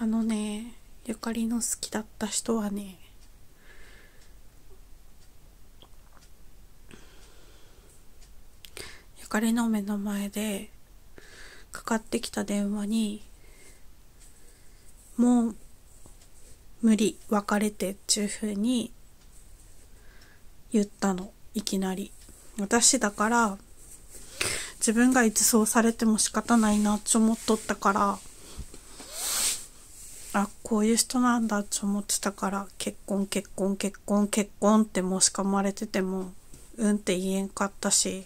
あのねゆかりの好きだった人はねゆかりの目の前でかかってきた電話にもう無理別れてっていうふうに言ったのいきなり私だから自分がいつそうされても仕方ないなって思っとったからあこういう人なんだと思ってたから結婚結婚結婚結婚って申し込まれててもうんって言えんかったし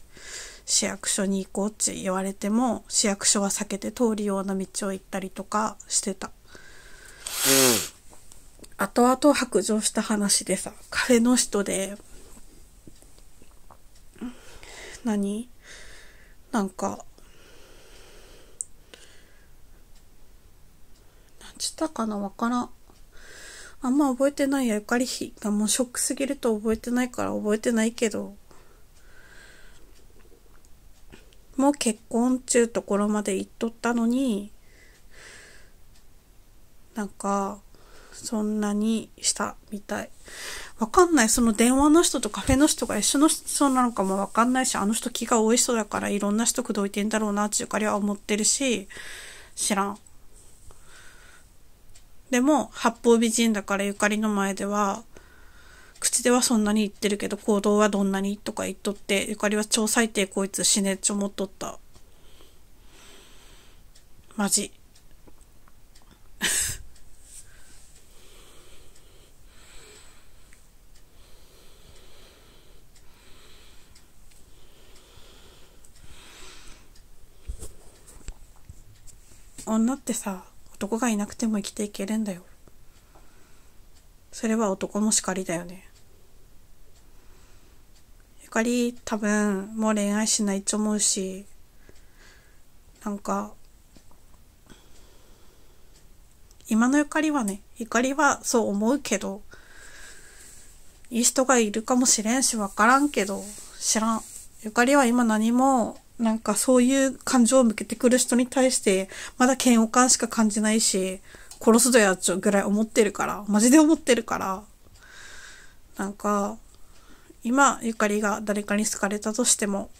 市役所に行こうって言われても市役所は避けて通るような道を行ったりとかしてた。うん、後々白状した話でさ彼の人で何なんかしたかなわからん。あんま覚えてないや。ゆかり日がもうショックすぎると覚えてないから覚えてないけど。もう結婚ちゅうところまで行っとったのに、なんか、そんなにしたみたい。わかんない。その電話の人とカフェの人が一緒の人なのかもわかんないし、あの人気が多い人だからいろんな人口説いてんだろうなっていうかりは思ってるし、知らん。でも、八方美人だからゆかりの前では、口ではそんなに言ってるけど、行動はどんなにとか言っとって、ゆかりは超最低こいつ死ねっちょもっとった。マジ。女ってさ男がいなくても生きていけるんだよそれは男も叱りだよねゆかり多分もう恋愛しないと思うしなんか今のゆかりはねゆかりはそう思うけどいい人がいるかもしれんし分からんけど知らんゆかりは今何もなんかそういう感情を向けてくる人に対して、まだ嫌悪感しか感じないし、殺すぞやっちょぐらい思ってるから、マジで思ってるから、なんか、今、ゆかりが誰かに好かれたとしても、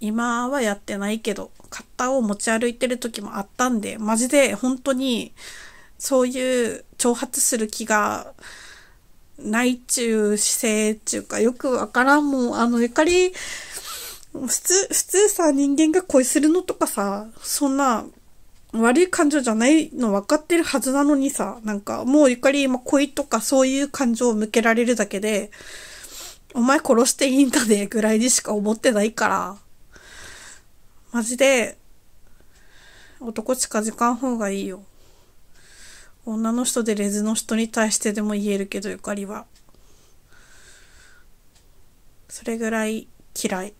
今はやってないけど、カッターを持ち歩いてる時もあったんで、マジで本当に、そういう挑発する気が、ないちゅう姿勢っちゅうか、よくわからんもん。あの、ゆかり、普通、普通さ、人間が恋するのとかさ、そんな、悪い感情じゃないの分かってるはずなのにさ、なんか、もうゆかり今恋とかそういう感情を向けられるだけで、お前殺していいんだね、ぐらいにしか思ってないから、マジで、男近づかん方がいいよ。女の人でレズの人に対してでも言えるけどゆかりはそれぐらい嫌い